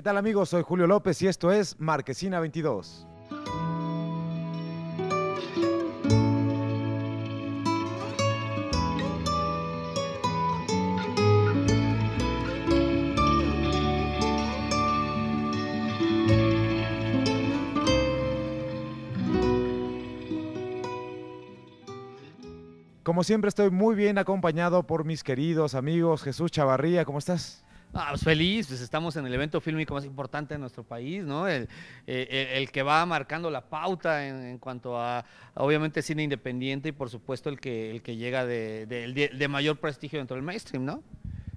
¿Qué tal amigos? Soy Julio López y esto es Marquesina 22. Como siempre estoy muy bien acompañado por mis queridos amigos Jesús Chavarría, ¿cómo estás? Ah, pues feliz, pues estamos en el evento fílmico más importante de nuestro país, ¿no? El, eh, eh, que va marcando la pauta en, cuanto a, obviamente, cine independiente y, por supuesto, el que, el que llega de, de mayor prestigio dentro del mainstream, ¿no?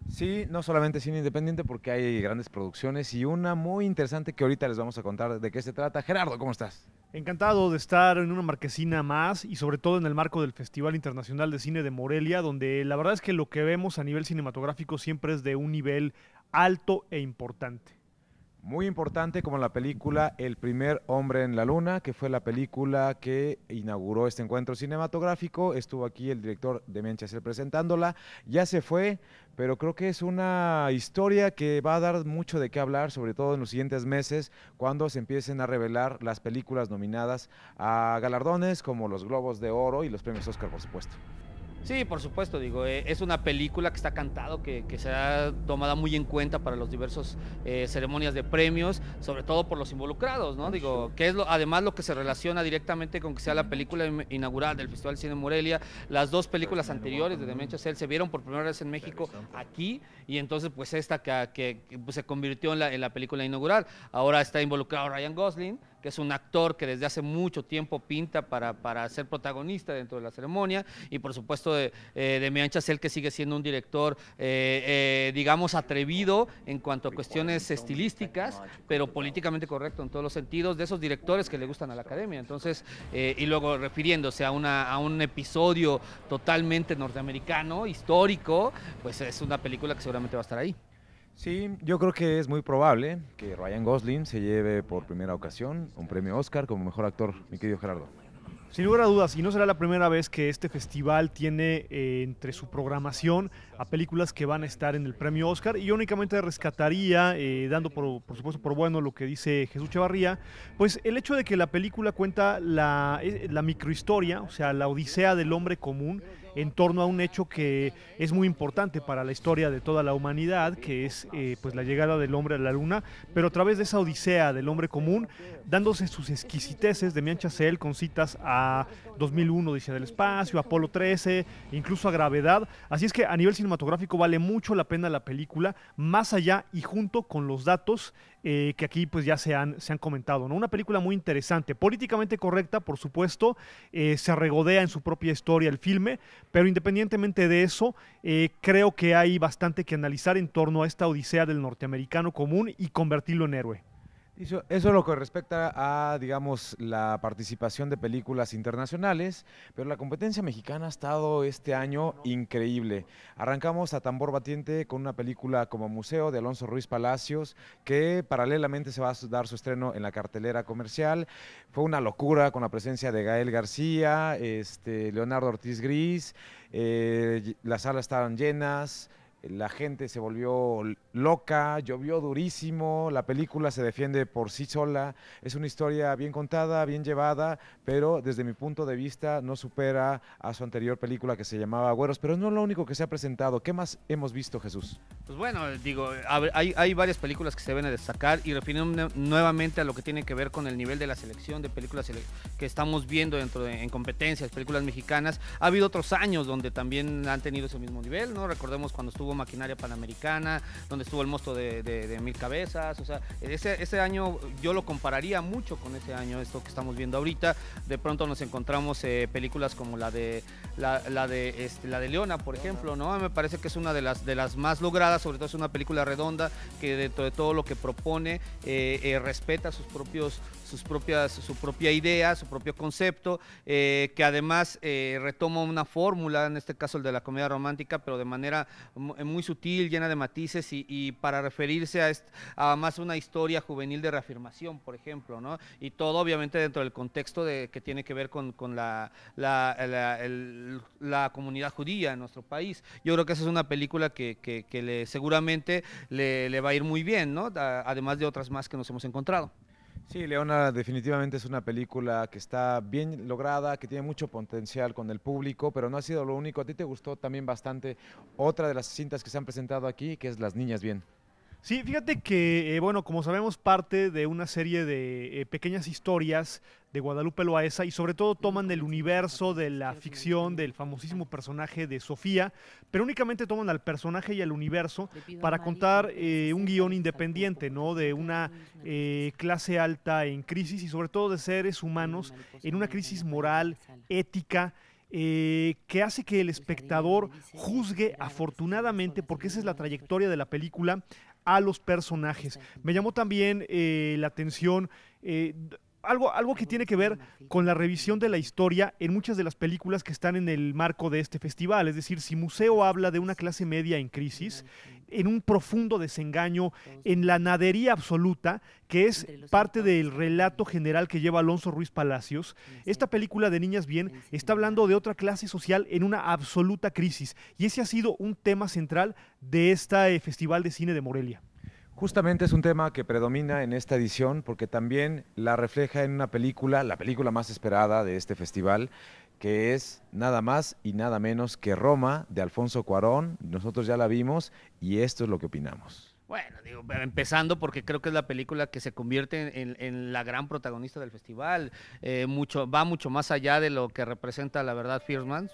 Sí, no solamente cine independiente, porque hay grandes producciones y una muy interesante que ahorita les vamos a contar de qué se trata. Gerardo, ¿cómo estás? Encantado de estar en una marquesina más y sobre todo en el marco del Festival Internacional de Cine de Morelia, donde la verdad es que lo que vemos a nivel cinematográfico siempre es de un nivel alto e importante. Muy importante como la película El primer hombre en la luna, que fue la película que inauguró este encuentro cinematográfico. Estuvo aquí el director de Manchester presentándola. Ya se fue, pero creo que es una historia que va a dar mucho de qué hablar, sobre todo en los siguientes meses, cuando se empiecen a revelar las películas nominadas a galardones como los Globos de Oro y los premios Oscar, por supuesto. Sí, por supuesto, digo, eh, es una película que está cantado, que, que ha tomada muy en cuenta para los diversos eh, ceremonias de premios, sobre todo por los involucrados, ¿no? Digo, que es lo, además lo que se relaciona directamente con que sea la película inaugural del Festival Cine Morelia. Las dos películas anteriores de Dementia Cell se vieron por primera vez en México aquí y entonces pues esta que, que, pues, se convirtió en la película inaugural. Ahora está involucrado Ryan Gosling que es un actor que desde hace mucho tiempo pinta para, ser protagonista dentro de la ceremonia, y por supuesto de, eh, de Mian Chacel, que sigue siendo un director, eh, eh, digamos, atrevido en cuanto a cuestiones estilísticas, pero políticamente correcto en todos los sentidos, de esos directores que le gustan a la academia. Entonces, y luego refiriéndose a, una, a un episodio totalmente norteamericano, histórico, pues es una película que seguramente va a estar ahí. Sí, yo creo que es muy probable que Ryan Gosling se lleve por primera ocasión un premio Oscar como mejor actor, mi querido Gerardo. Sin lugar a dudas, y no será la primera vez que este festival tiene eh, entre su programación a películas que van a estar en el premio Oscar. Y yo únicamente rescataría, eh, dando por, supuesto por bueno lo que dice Jesús Chavarría, pues el hecho de que la película cuenta la eh, microhistoria, o sea, la odisea del hombre común en torno a un hecho que es muy importante para la historia de toda la humanidad, que es eh, pues la llegada del hombre a la luna, pero a través de esa odisea del hombre común, dándose sus exquisiteces, de Chazelle con citas a 2001, Odisea del Espacio, Apolo 13, incluso a Gravedad. Así es que a nivel cinematográfico vale mucho la pena la película, más allá y junto con los datos eh, que aquí pues ya se han, comentado. Una película muy interesante, políticamente correcta, por supuesto, eh, se regodea en su propia historia el filme, pero independientemente de eso, eh, creo que hay bastante que analizar en torno a esta odisea del norteamericano común y convertirlo en héroe. Eso, es lo que respecta a, digamos, la participación de películas internacionales, pero la competencia mexicana ha estado este año increíble. Arrancamos a tambor batiente con una película como Museo de Alonso Ruiz Palacios, que paralelamente se va a dar su estreno en la cartelera comercial. Fue una locura con la presencia de Gael García, este, Leonardo Ortiz Gris, eh, las salas estaban llenas la gente se volvió loca, llovió durísimo, la película se defiende por sí sola, es una historia bien contada, bien llevada, pero desde mi punto de vista no supera a su anterior película que se llamaba Agüeros, pero no es lo único que se ha presentado. ¿Qué más hemos visto, Jesús? Pues bueno, digo, hay, varias películas que se ven a destacar y refiriendo nuevamente a lo que tiene que ver con el nivel de la selección de películas que estamos viendo dentro en competencias, películas mexicanas, ha habido otros años donde también han tenido ese mismo nivel, ¿no? Recordemos cuando estuvo Maquinaria Panamericana, donde estuvo el Mosto de, Mil Cabezas, o sea, ese, ese, año yo lo compararía mucho con ese año, esto que estamos viendo ahorita, de pronto nos encontramos eh, películas como la de, la, de, este, la de Leona, por ejemplo, ¿no? Me parece que es una de las, de las más logradas, sobre todo es una película redonda que dentro de todo lo que propone eh, eh, respeta sus propios sus propias, su propia idea, su propio concepto, que además retoma una fórmula, en este caso el de la comedia romántica, pero de manera eh, muy sutil, llena de matices y, para referirse a, a, más una historia juvenil de reafirmación, por ejemplo, ¿no? Y todo obviamente dentro del contexto de, que tiene que ver con, la, comunidad judía en nuestro país. Yo creo que esa es una película que, le, seguramente le, le, va a ir muy bien, ¿no? Además de otras más que nos hemos encontrado. Sí, Leona definitivamente es una película que está bien lograda, que tiene mucho potencial con el público, pero no ha sido lo único. A ti te gustó también bastante otra de las cintas que se han presentado aquí, que es Las Niñas Bien. Sí, fíjate que, eh, bueno, como sabemos, parte de una serie de eh, pequeñas historias de Guadalupe Loaesa y sobre todo toman del universo de la ficción del famosísimo personaje de Sofía, pero únicamente toman al personaje y al universo para contar eh, un guión independiente, ¿no? De una clase alta en crisis y sobre todo de seres humanos en una crisis moral, ética. que hace que el pues espectador juzgue afortunadamente, porque esa es la trayectoria de la película, a los personajes. Me llamó también eh, la atención eh, algo, algo que tiene que ver con la revisión de la historia en muchas de las películas que están en el marco de este festival. Es decir, si Museo habla de una clase media en crisis, en un profundo desengaño, en la nadería absoluta, que es parte del relato general que lleva Alonso Ruiz Palacios. Esta película de Niñas Bien está hablando de otra clase social en una absoluta crisis y ese ha sido un tema central de este Festival de Cine de Morelia. Justamente es un tema que predomina en esta edición porque también la refleja en una película, la película más esperada de este festival, que es nada más y nada menos que Roma de Alfonso Cuarón. Nosotros ya la vimos y esto es lo que opinamos. Bueno, empezando porque creo que es la película que se convierte en, la gran protagonista del festival. Eh, mucho, va mucho más allá de lo que representa, la verdad, Man's.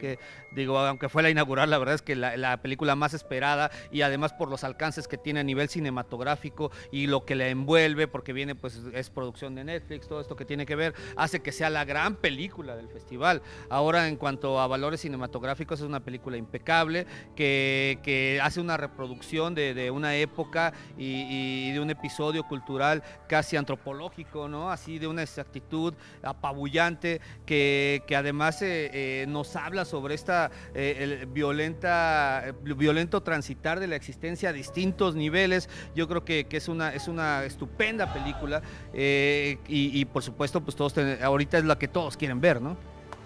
Que digo, aunque fue la inaugural, la verdad es que la, película más esperada y además por los alcances que tiene a nivel cinematográfico y lo que la envuelve, porque viene pues es producción de Netflix, todo esto que tiene que ver, hace que sea la gran película del festival. Ahora en cuanto a valores cinematográficos es una película impecable que, hace una reproducción de, una época y, de un episodio cultural casi antropológico, ¿no? Así de una exactitud apabullante que, además eh, eh habla sobre esta eh, violenta, eh, violento transitar de la existencia a distintos niveles. Yo creo que, es, una, es una estupenda película eh, y, por supuesto pues todos ahorita es la que todos quieren ver, ¿no?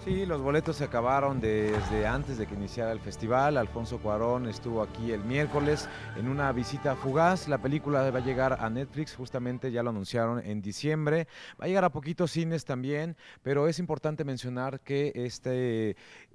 Sí, los boletos se acabaron desde antes de que iniciara el festival. Alfonso Cuarón estuvo aquí el miércoles en una visita fugaz. La película va a llegar a Netflix, justamente ya lo anunciaron en diciembre. Va a llegar a poquitos cines también, pero es importante mencionar que esta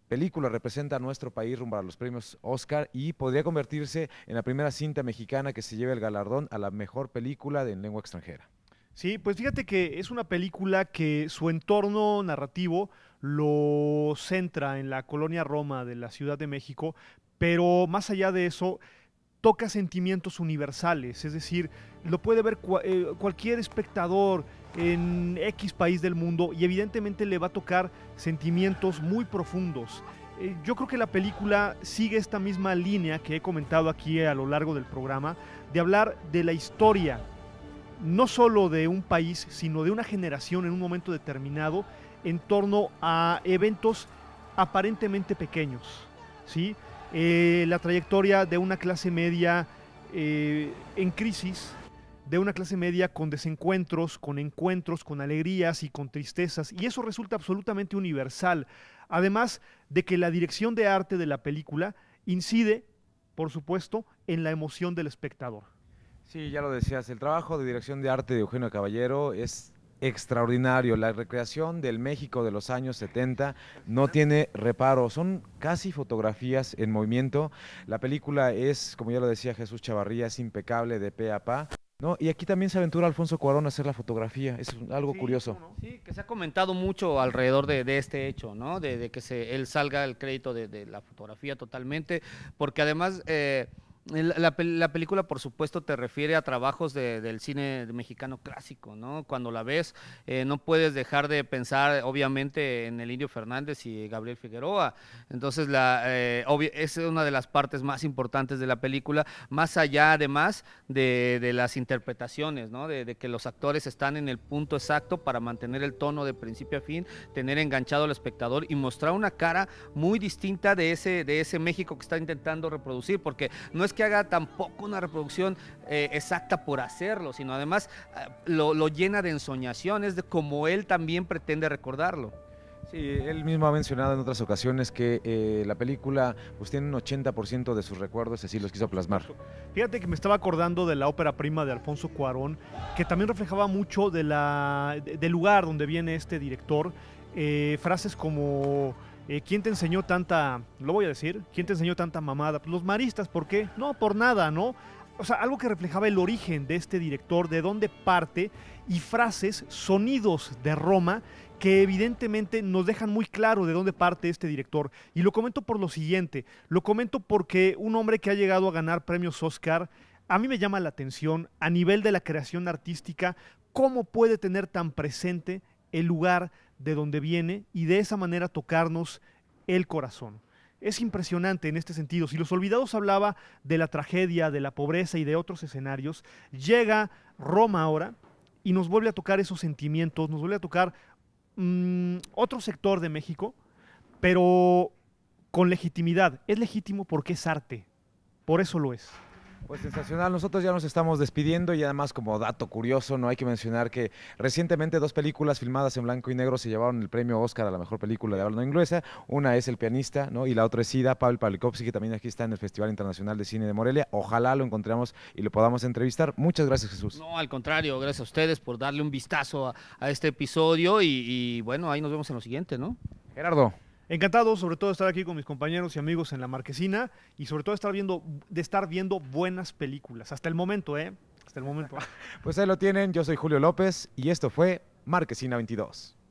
película representa a nuestro país rumbo a los premios Oscar y podría convertirse en la primera cinta mexicana que se lleve el galardón a la mejor película de lengua extranjera. Sí, pues fíjate que es una película que su entorno narrativo lo centra en la colonia Roma de la Ciudad de México, pero más allá de eso toca sentimientos universales, es decir, lo puede ver eh, cualquier espectador en X país del mundo y evidentemente le va a tocar sentimientos muy profundos. Eh, yo creo que la película sigue esta misma línea que he comentado aquí a lo largo del programa, de hablar de la historia no solo de un país, sino de una generación en un momento determinado en torno a eventos aparentemente pequeños. ¿sí? Eh, la trayectoria de una clase media eh, en crisis, de una clase media con desencuentros, con encuentros, con alegrías y con tristezas, y eso resulta absolutamente universal, además de que la dirección de arte de la película incide, por supuesto, en la emoción del espectador. Sí, ya lo decías, el trabajo de dirección de arte de Eugenio Caballero es extraordinario. La recreación del México de los años 70 no tiene reparo, son casi fotografías en movimiento. La película es, como ya lo decía Jesús Chavarría, es impecable de pe a pa. ¿no? Y aquí también se aventura Alfonso Cuarón a hacer la fotografía, es algo curioso. Sí, que se ha comentado mucho alrededor de, este hecho, ¿no? De, que se, él salga el crédito de, la fotografía totalmente, porque además... Eh, la, la, película, por supuesto, te refiere a trabajos del cine mexicano clásico, ¿no? Cuando la ves, eh, no puedes dejar de pensar, obviamente, en el Indio Fernández y Gabriel Figueroa. Entonces, la, eh, es una de las partes más importantes de la película, más allá, además, de, las interpretaciones, ¿no? De, de, que los actores están en el punto exacto para mantener el tono de principio a fin, tener enganchado al espectador y mostrar una cara muy distinta de ese, de ese México que está intentando reproducir, porque no es que haga tampoco una reproducción eh, exacta por hacerlo, sino además eh, lo, llena de ensoñaciones, de como él también pretende recordarlo. Sí, él mismo ha mencionado en otras ocasiones que eh, la película pues tiene un 80% de sus recuerdos, así los quiso plasmar. Fíjate que me estaba acordando de la ópera prima de Alfonso Cuarón, que también reflejaba mucho de la, del lugar donde viene este director, frases como eh, ¿Quién te enseñó tanta, lo voy a decir, quién te enseñó tanta mamada? Los maristas, ¿por qué? No, por nada, ¿no? O sea, algo que reflejaba el origen de este director, de dónde parte, y frases, sonidos de Roma que evidentemente nos dejan muy claro de dónde parte este director. Y lo comento por lo siguiente, lo comento porque un hombre que ha llegado a ganar premios Oscar, a mí me llama la atención a nivel de la creación artística, cómo puede tener tan presente el lugar de donde viene y de esa manera tocarnos el corazón. Es impresionante en este sentido. Si Los Olvidados hablaba de la tragedia, de la pobreza y de otros escenarios, llega Roma ahora y nos vuelve a tocar esos sentimientos, nos vuelve a tocar mm, otro sector de México, pero con legitimidad. Es legítimo porque es arte, por eso lo es. Pues sensacional, nosotros ya nos estamos despidiendo y además como dato curioso, no hay que mencionar que recientemente dos películas filmadas en blanco y negro se llevaron el premio Oscar a la mejor película de habla no inglesa, una es El pianista, ¿no? y la otra es Sida, Pavel Pavlikovsky que también aquí está en el Festival Internacional de Cine de Morelia. Ojalá lo encontremos y lo podamos entrevistar. Muchas gracias, Jesús. No, al contrario, gracias a ustedes por darle un vistazo a, este episodio y, y bueno, ahí nos vemos en lo siguiente, ¿no? Gerardo. Encantado, sobre todo, de estar aquí con mis compañeros y amigos en la marquesina y sobre todo de estar viendo, de estar viendo buenas películas. Hasta el momento, ¿eh? Hasta el momento. pues ahí lo tienen, yo soy Julio López y esto fue Marquesina 22.